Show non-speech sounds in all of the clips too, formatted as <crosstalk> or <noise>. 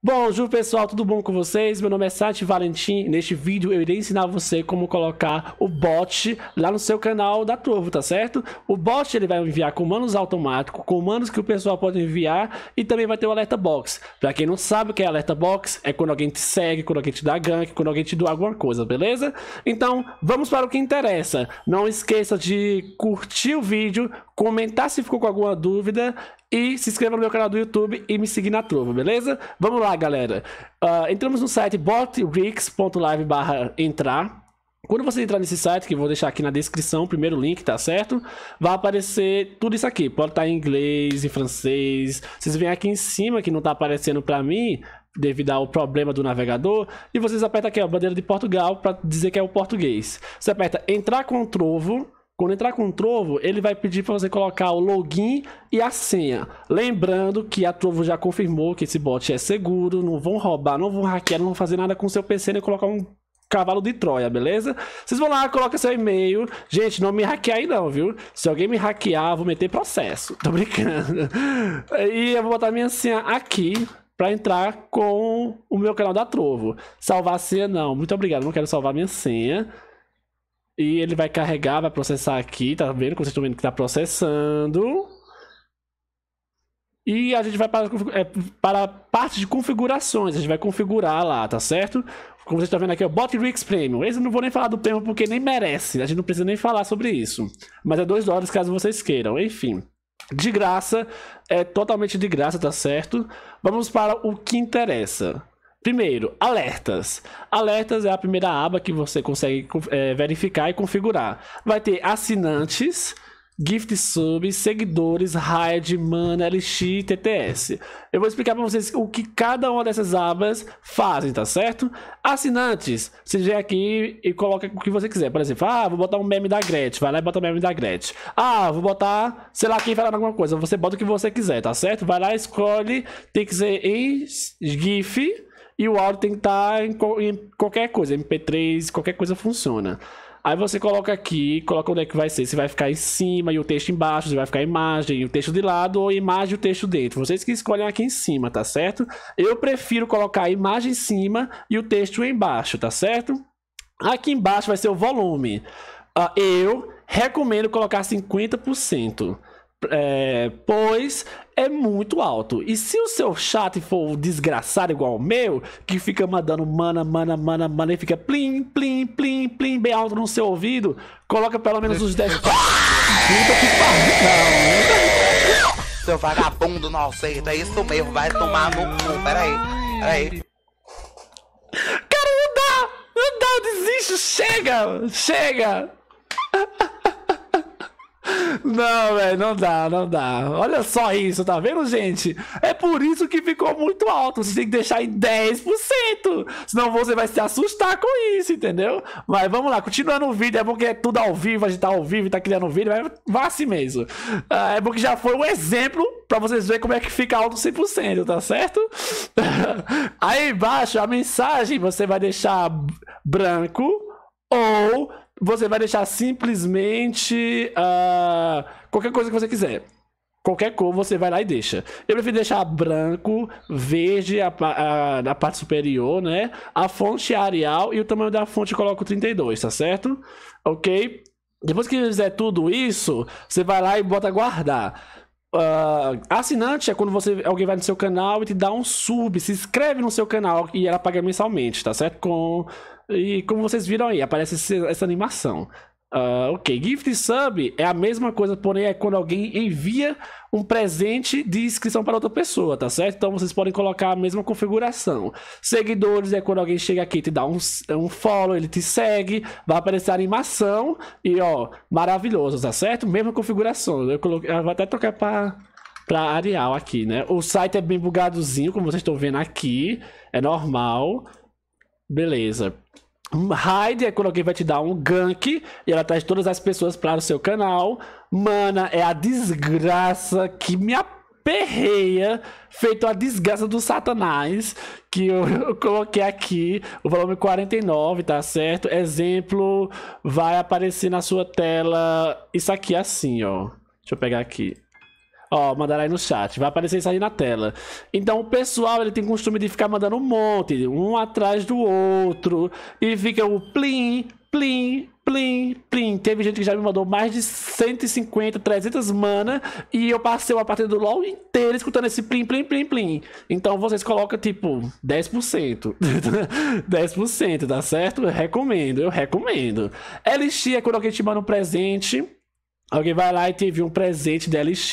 Bom, Ju pessoal, tudo bom com vocês? Meu nome é Sati Valentim. Neste vídeo eu irei ensinar você como colocar o bot lá no seu canal da Turvo, tá certo? O bot ele vai enviar comandos automáticos, comandos que o pessoal pode enviar e também vai ter o alerta box. Pra quem não sabe o que é alerta box, é quando alguém te segue, quando alguém te dá gank, quando alguém te doa alguma coisa, beleza? Então, vamos para o que interessa. Não esqueça de curtir o vídeo, comentar se ficou com alguma dúvida e se inscreva no meu canal do YouTube e me seguir na trova, beleza? Vamos lá, galera. Uh, entramos no site botrix.live entrar. Quando você entrar nesse site, que eu vou deixar aqui na descrição, primeiro link, tá certo? Vai aparecer tudo isso aqui. Pode estar em inglês, em francês. Vocês vêm aqui em cima, que não tá aparecendo pra mim, devido ao problema do navegador, e vocês apertam aqui a bandeira de Portugal para dizer que é o português. Você aperta entrar com o trovo quando entrar com o Trovo, ele vai pedir para você colocar o login e a senha. Lembrando que a Trovo já confirmou que esse bot é seguro, não vão roubar, não vão hackear, não vão fazer nada com seu PC nem colocar um cavalo de Troia, beleza? Vocês vão lá, coloca seu e-mail. Gente, não me hackear aí não, viu? Se alguém me hackear, vou meter processo. Tô brincando. E eu vou botar minha senha aqui para entrar com o meu canal da Trovo. Salvar a senha não. Muito obrigado, não quero salvar minha senha. E ele vai carregar, vai processar aqui, tá vendo? Como vocês estão vendo que tá processando. E a gente vai para, é, para a parte de configurações, a gente vai configurar lá, tá certo? Como vocês estão vendo aqui, o Botrix Premium. Esse eu não vou nem falar do prêmio porque nem merece, a gente não precisa nem falar sobre isso. Mas é 2 dólares caso vocês queiram, enfim. De graça, é totalmente de graça, tá certo? Vamos para o que interessa. Primeiro, alertas. Alertas é a primeira aba que você consegue é, verificar e configurar. Vai ter assinantes, gift subs, seguidores, raid, mana, LX, TTS. Eu vou explicar para vocês o que cada uma dessas abas fazem, tá certo? Assinantes, você vem aqui e coloca o que você quiser. Por exemplo, ah, vou botar um meme da Gretchen, vai lá e bota o um meme da Gretchen. Ah, vou botar, sei lá, quem falar alguma coisa. Você bota o que você quiser, tá certo? Vai lá, escolhe, tem que ser em GIF e o áudio tem que estar tá em, em qualquer coisa, MP3, qualquer coisa funciona. Aí você coloca aqui, coloca onde é que vai ser. Se vai ficar em cima e o texto embaixo, se vai ficar a imagem e o texto de lado, ou imagem e o texto dentro. Vocês que escolhem aqui em cima, tá certo? Eu prefiro colocar a imagem em cima e o texto embaixo, tá certo? Aqui embaixo vai ser o volume. Ah, eu recomendo colocar 50%. É, pois é muito alto. E se o seu chat for desgraçado igual o meu, que fica mandando mana, mana, mana, mana e fica plim, plim, plim, plim, bem alto no seu ouvido, coloca pelo menos uns 10. Puta que pariu! Seu vagabundo não aceita, é isso mesmo, vai tomar no cu. Peraí, peraí. Cara, não dá! Não dá, eu desisto! Chega! Chega! Não, velho, não dá, não dá. Olha só isso, tá vendo, gente? É por isso que ficou muito alto. Você tem que deixar em 10%. Senão você vai se assustar com isso, entendeu? Mas vamos lá, continuando o vídeo. É porque é tudo ao vivo, a gente tá ao vivo, tá criando vídeo, mas vá assim mesmo. Ah, é porque já foi um exemplo pra vocês verem como é que fica alto 100%, tá certo? <laughs> Aí embaixo, a mensagem você vai deixar branco ou você vai deixar simplesmente uh, qualquer coisa que você quiser. Qualquer cor você vai lá e deixa. Eu prefiro deixar branco, verde a, a, na parte superior, né? A fonte Arial e o tamanho da fonte eu coloco 32, tá certo? Ok? Depois que fizer tudo isso, você vai lá e bota guardar. Uh, assinante é quando você alguém vai no seu canal e te dá um sub, se inscreve no seu canal e ela paga mensalmente, tá certo? Com e como vocês viram aí, aparece esse, essa animação. Uh, ok, gift sub é a mesma coisa, porém é quando alguém envia um presente de inscrição para outra pessoa, tá certo? Então vocês podem colocar a mesma configuração. Seguidores é quando alguém chega aqui e te dá um, um follow, ele te segue, vai aparecer a animação e ó, maravilhoso, tá certo? Mesma configuração. Eu coloquei, eu vou até trocar para para Arial aqui, né? O site é bem bugadozinho, como vocês estão vendo aqui, é normal. Beleza. Raid é quando alguém vai te dar um gank e ela traz todas as pessoas para o seu canal. Mana é a desgraça que me aperreia, feito a desgraça do satanás, que eu, <laughs> eu coloquei aqui, o volume 49, tá certo? Exemplo, vai aparecer na sua tela isso aqui assim, ó. Deixa eu pegar aqui. Ó, mandaram aí no chat. Vai aparecer isso aí na tela. Então, o pessoal, ele tem costume de ficar mandando um monte, um atrás do outro. E fica o plim, plim, plim, plim. Teve gente que já me mandou mais de 150, 300 mana. E eu passei uma partida do LoL inteira escutando esse plim, plim, plim, plim. Então, vocês colocam, tipo, 10%. 10%, <laughs> tá certo? Eu recomendo, eu recomendo. LX é quando alguém te manda um presente Alguém vai lá e te envia um presente da LX,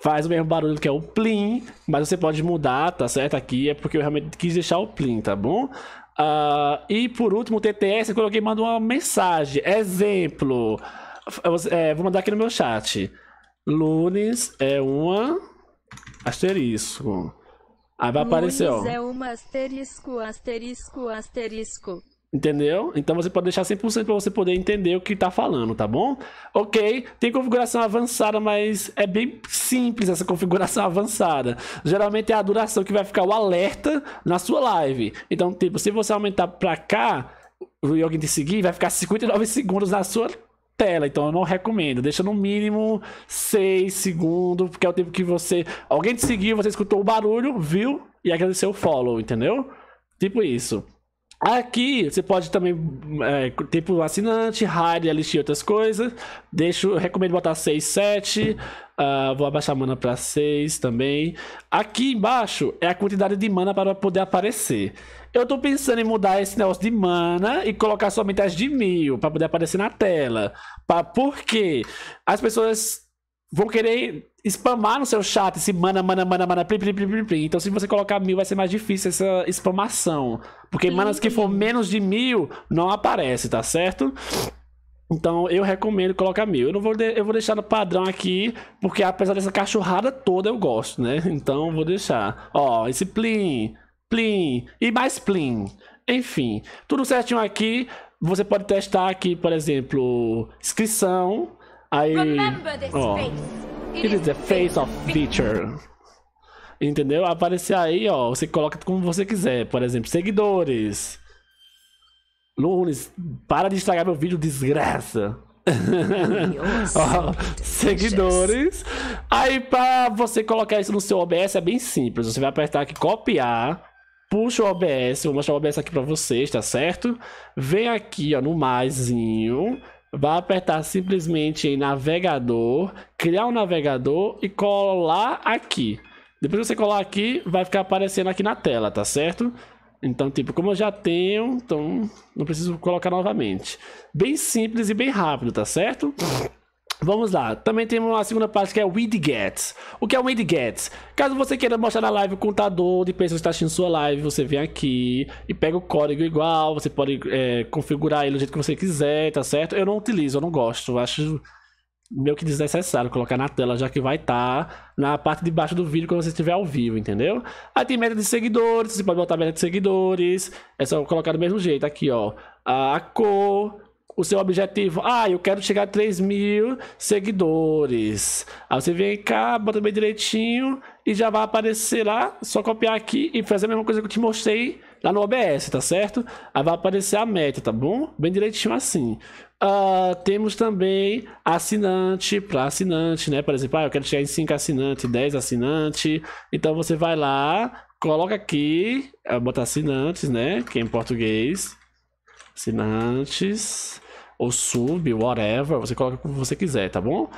faz o mesmo barulho que é o plim, mas você pode mudar, tá certo? Aqui é porque eu realmente quis deixar o plim, tá bom? Uh, e por último, o TTS, coloquei e manda uma mensagem, exemplo, é, vou mandar aqui no meu chat. Lunes é uma asterisco. Aí vai aparecer, ó. é uma asterisco, asterisco, asterisco. Entendeu? Então você pode deixar 100% para você poder entender o que está falando, tá bom? Ok, tem configuração avançada, mas é bem simples essa configuração <laughs> avançada. Geralmente é a duração que vai ficar o alerta na sua live. Então, tipo, se você aumentar para cá, o alguém te seguir, vai ficar 59 segundos na sua tela, então eu não recomendo. Deixa no mínimo 6 segundos, porque é o tempo que você. Alguém te seguiu, você escutou o barulho, viu e agradeceu o follow, entendeu? Tipo isso. Aqui você pode também é, assinante, hard, elixir e outras coisas. Deixo, recomendo botar 6, 7. Uh, vou abaixar a mana para 6 também. Aqui embaixo é a quantidade de mana para poder aparecer. Eu tô pensando em mudar esse negócio de mana e colocar somente as de mil para poder aparecer na tela. Pra, porque as pessoas vão querer spamar no seu chat esse mana, mana, mana, mana, plim, plim, plim, plim, plim. Então, se você colocar mil, vai ser mais difícil essa spamação. Porque sim, manas que for menos de mil, não aparece, tá certo? Então, eu recomendo colocar mil. Eu, não vou, de... eu vou deixar no padrão aqui, porque apesar dessa cachorrada toda, eu gosto, né? Então, vou deixar. Ó, esse plim, plim e mais plim. Enfim, tudo certinho aqui. Você pode testar aqui, por exemplo, inscrição. Aí, ó, It is the face of feature. Entendeu? Aparecer aí, ó, você coloca como você quiser. Por exemplo, seguidores. Lunes, para de estragar meu vídeo, desgraça. <laughs> ó, seguidores. Aí, pra você colocar isso no seu OBS, é bem simples. Você vai apertar aqui, copiar puxa o OBS, vou mostrar o OBS aqui para vocês, tá certo? Vem aqui, ó, no maisinho, vai apertar simplesmente em navegador, criar um navegador e colar aqui. Depois que você colar aqui, vai ficar aparecendo aqui na tela, tá certo? Então, tipo, como eu já tenho, então não preciso colocar novamente. Bem simples e bem rápido, tá certo? Vamos lá, também tem uma segunda parte que é widgets. O que é widgets? Caso você queira mostrar na live o contador de pessoas que está assistindo sua live, você vem aqui e pega o código igual, você pode é, configurar ele do jeito que você quiser, tá certo? Eu não utilizo, eu não gosto, acho meio que desnecessário colocar na tela, já que vai estar tá na parte de baixo do vídeo quando você estiver ao vivo, entendeu? Aí tem meta de seguidores, você pode botar meta de seguidores, é só colocar do mesmo jeito aqui, ó. A cor, o seu objetivo. Ah, eu quero chegar a 3 mil seguidores. Aí você vem cá, bota bem direitinho e já vai aparecer lá. Só copiar aqui e fazer a mesma coisa que eu te mostrei lá no OBS, tá certo? Aí vai aparecer a meta, tá bom? Bem direitinho assim. Uh, temos também assinante para assinante, né? Por exemplo, ah, eu quero chegar em 5 assinantes, 10 assinantes. Então você vai lá, coloca aqui, ah, bota assinantes, né? Que é em português assinantes ou sub, whatever, você coloca como você quiser, tá bom?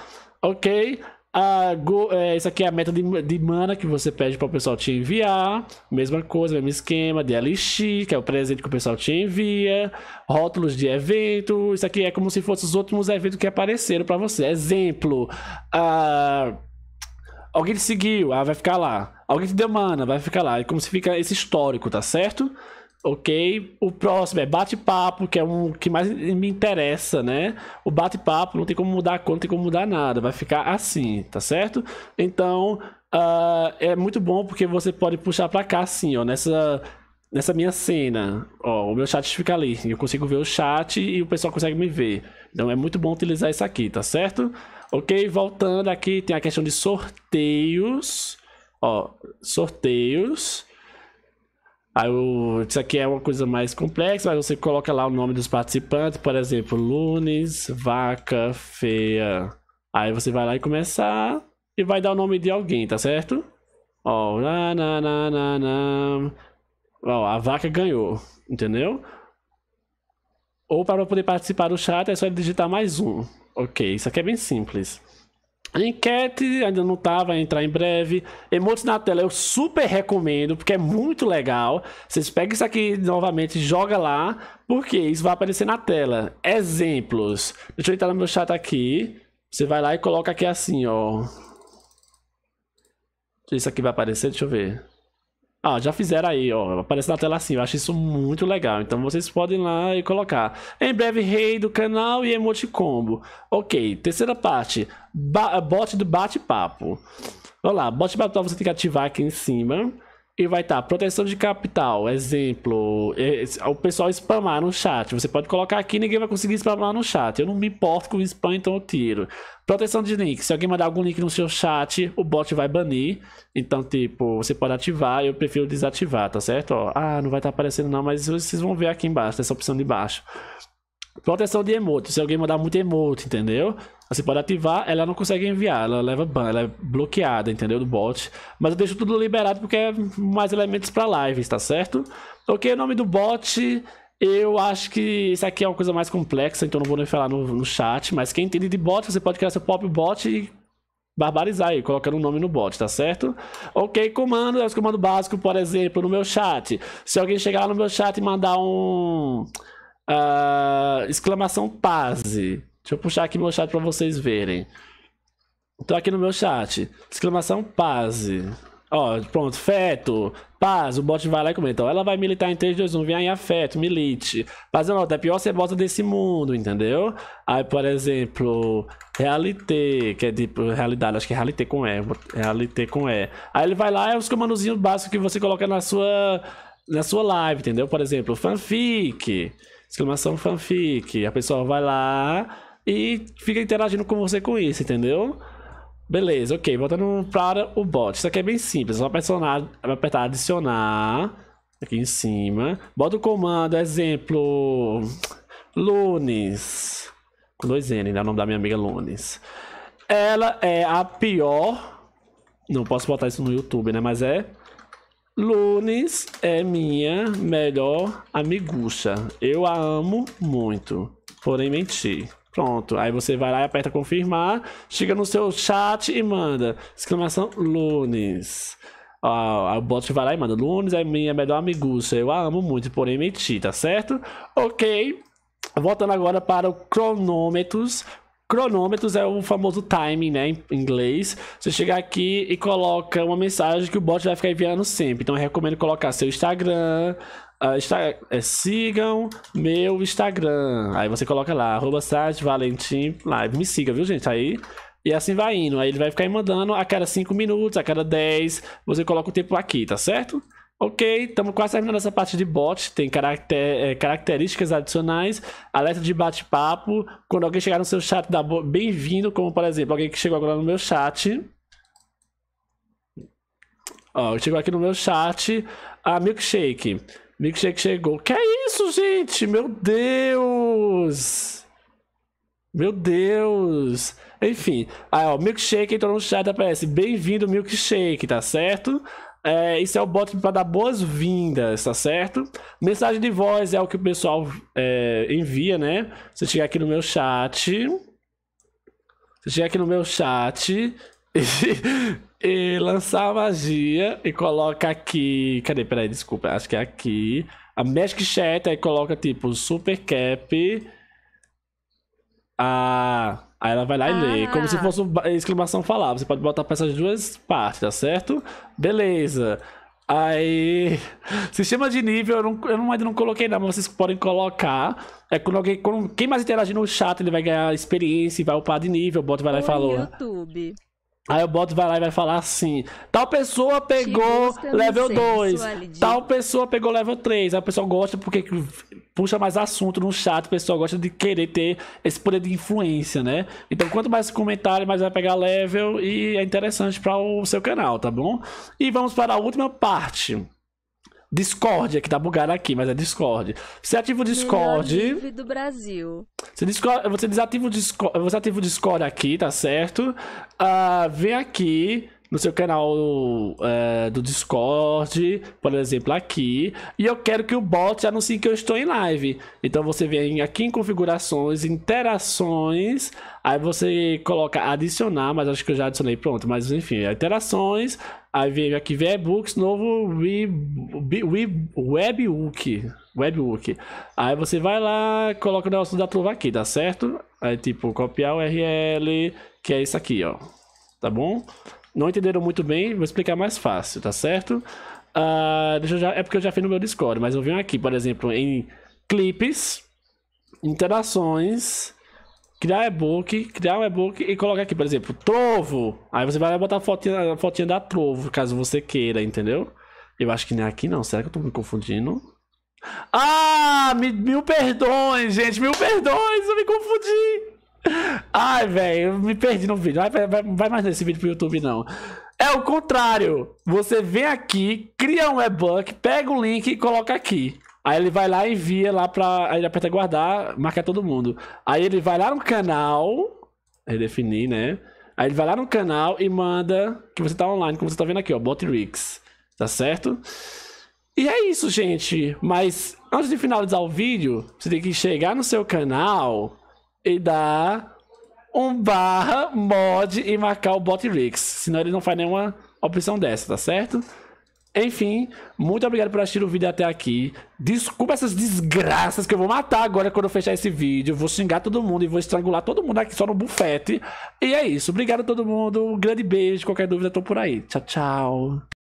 Ok. a go, é, isso aqui é a meta de, de mana que você pede para o pessoal te enviar. Mesma coisa, mesmo esquema de LX, que é o presente que o pessoal te envia. Rótulos de evento. Isso aqui é como se fossem os últimos eventos que apareceram para você. Exemplo. Ah, alguém te seguiu, ah, vai ficar lá. Alguém te deu mana, vai ficar lá. É como se fica esse histórico, tá certo? Ok, o próximo é bate-papo, que é um que mais me interessa, né? O bate-papo não tem como mudar a conta, não tem como mudar nada, vai ficar assim, tá certo? Então, uh, é muito bom porque você pode puxar para cá assim, ó, nessa nessa minha cena, ó, o meu chat fica ali, eu consigo ver o chat e o pessoal consegue me ver. Então é muito bom utilizar isso aqui, tá certo? Ok, voltando aqui, tem a questão de sorteios, ó, sorteios. Aí o, isso aqui é uma coisa mais complexa, mas você coloca lá o nome dos participantes, por exemplo, Lunes, Vaca, Feia. Aí você vai lá e começar e vai dar o nome de alguém, tá certo? Ó, na, na, na, na, na. Ó, a vaca ganhou, entendeu? Ou para poder participar do chat é só digitar mais um. Ok, isso aqui é bem simples enquete ainda não tá, vai entrar em breve. Emotes na tela eu super recomendo, porque é muito legal. Vocês pegam isso aqui novamente, joga lá, porque isso vai aparecer na tela. Exemplos. Deixa eu entrar no meu chat aqui. Você vai lá e coloca aqui assim, ó. Isso aqui vai aparecer, deixa eu ver. Ah, já fizeram aí, ó. Aparece na tela assim. Eu acho isso muito legal. Então vocês podem ir lá e colocar. Em breve, rei do canal e emote combo. Ok, terceira parte. Ba bot do bate-papo. Olha lá, bot-papo você tem que ativar aqui em cima. E vai estar tá, proteção de capital, exemplo, é, é, o pessoal spamar no chat. Você pode colocar aqui, ninguém vai conseguir spamar no chat. Eu não me importo com o spam, então eu tiro. Proteção de link, se alguém mandar algum link no seu chat, o bot vai banir. Então, tipo, você pode ativar, eu prefiro desativar, tá certo? Ó, ah, não vai estar tá aparecendo não, mas vocês vão ver aqui embaixo, essa opção de baixo. Proteção de emote. Se alguém mandar muito emote, entendeu? Você pode ativar, ela não consegue enviar, ela leva ban, ela é bloqueada, entendeu? Do bot. Mas eu deixo tudo liberado porque é mais elementos para lives, tá certo? Ok, o nome do bot. Eu acho que isso aqui é uma coisa mais complexa, então não vou nem falar no, no chat. Mas quem entende de bot, você pode criar seu próprio bot e barbarizar aí, colocando um nome no bot, tá certo? Ok, comando, é os comandos básicos, por exemplo, no meu chat. Se alguém chegar lá no meu chat e mandar um Uh, exclamação paz Deixa eu puxar aqui meu chat para vocês verem. Tô aqui no meu chat. Exclamação paz Ó, pronto, feto, paz, o bot vai lá e comenta, ela vai militar em 3, 2, 1, vem aí afeto, milite. Paz, não, é pior você bota desse mundo, entendeu? Aí, por exemplo, reality que é tipo realidade, acho que é realite com E, realite com E. Aí ele vai lá, é os comandozinhos básicos que você coloca na sua, na sua live, entendeu? Por exemplo, fanfic, exclamação fanfic. A pessoa vai lá e fica interagindo com você com isso, entendeu? Beleza, ok. Voltando para o bot. Isso aqui é bem simples. Só personagem, vai apertar adicionar aqui em cima. Bota o comando, exemplo, Lunes. Com dois N, né? O nome da minha amiga Lunes. Ela é a pior. Não posso botar isso no YouTube, né? Mas é Lunes é minha melhor amigucha. Eu a amo muito. Porém, menti. Pronto. Aí você vai lá e aperta confirmar. Chega no seu chat e manda. Exclamação Lunes. Ah, o bot vai lá e manda. Lunes é minha melhor amigucha. Eu a amo muito, porém menti, tá certo? Ok. Voltando agora para o cronômetros. Cronômetros é o famoso timing, né, em inglês. Você chega aqui e coloca uma mensagem que o bot vai ficar enviando sempre. Então eu recomendo colocar seu Instagram, uh, é, sigam meu Instagram. Aí você coloca lá, arroba site, Valentim Live. Me siga, viu, gente? Aí e assim vai indo. Aí ele vai ficar mandando a cada 5 minutos, a cada 10. Você coloca o tempo aqui, tá certo? Ok, estamos quase terminando essa parte de bot. Tem caracter, é, características adicionais, alerta de bate-papo. Quando alguém chegar no seu chat, dá bem-vindo. Como, por exemplo, alguém que chegou agora no meu chat. Ó, chegou aqui no meu chat. A ah, Milkshake. Milkshake chegou. Que é isso, gente? Meu Deus! Meu Deus! Enfim, aí ó, Milkshake entrou no chat, aparece bem-vindo Milkshake, tá certo? É, isso é o bot para dar boas-vindas, tá certo? Mensagem de voz é o que o pessoal é, envia, né? Você chegar aqui no meu chat. Você chegar aqui no meu chat. <laughs> E, e lançar a magia e coloca aqui. Cadê? Peraí, desculpa. Acho que é aqui. A Magic Chat aí coloca tipo Super Cap. Ah, aí ela vai lá e ah. lê. Como se fosse uma exclamação falar. Você pode botar para essas duas partes, tá certo? Beleza. Aí, sistema <laughs> de nível, eu, não, eu ainda não coloquei não, mas vocês podem colocar. É quando alguém, quando, quem mais interagir no chat, ele vai ganhar experiência e vai upar de nível. O bot vai lá Oi, e falou. YouTube. Aí o bot vai lá e vai falar assim: tal pessoa pegou level 2, tal pessoa pegou level 3. Aí o pessoal gosta porque puxa mais assunto no chat, o pessoal gosta de querer ter esse poder de influência, né? Então, quanto mais comentário, mais vai pegar level e é interessante para o seu canal, tá bom? E vamos para a última parte. Discord, é que tá bugado aqui, mas é Discord. Você ativa o Discord. do Brasil. Você, Discord, você desativa o Discord, você ativa o Discord aqui, tá certo? Uh, vem aqui no seu canal é, do Discord, por exemplo, aqui, e eu quero que o bot anuncie que eu estou em live. Então você vem aqui em configurações, interações, aí você coloca adicionar, mas acho que eu já adicionei, pronto, mas enfim, é interações, aí vem aqui webhooks, novo webhook, webhook. Aí você vai lá, coloca o negócio da turma aqui, tá certo? Aí tipo, copiar o URL, que é isso aqui, ó. Tá bom? não entenderam muito bem, vou explicar mais fácil, tá certo? Uh, deixa eu já, é porque eu já fiz no meu Discord, mas eu venho aqui, por exemplo, em clipes, interações, criar e-book, criar um e-book e colocar aqui, por exemplo, trovo. Aí você vai botar a fotinha, a fotinha da trovo, caso você queira, entendeu? Eu acho que nem é aqui não, será que eu tô me confundindo? Ah, mil perdões, gente, mil perdões, eu me confundi. Ai, velho, me perdi no vídeo. Vai, vai, vai mais nesse vídeo pro YouTube, não. É o contrário. Você vem aqui, cria um e-book, pega o link e coloca aqui. Aí ele vai lá e envia lá pra. Aí ele aperta guardar, marca todo mundo. Aí ele vai lá no canal. Redefinir, né? Aí ele vai lá no canal e manda que você tá online, como você tá vendo aqui, ó. Botrix. Tá certo? E é isso, gente. Mas antes de finalizar o vídeo, você tem que chegar no seu canal e dar um barra mod e marcar o bot Rix. Senão ele não faz nenhuma opção dessa, tá certo? Enfim, muito obrigado por assistir o vídeo até aqui. Desculpa essas desgraças que eu vou matar agora quando eu fechar esse vídeo. Vou xingar todo mundo e vou estrangular todo mundo aqui só no bufete. E é isso. Obrigado a todo mundo. Um grande beijo. Qualquer dúvida, tô por aí. Tchau, tchau.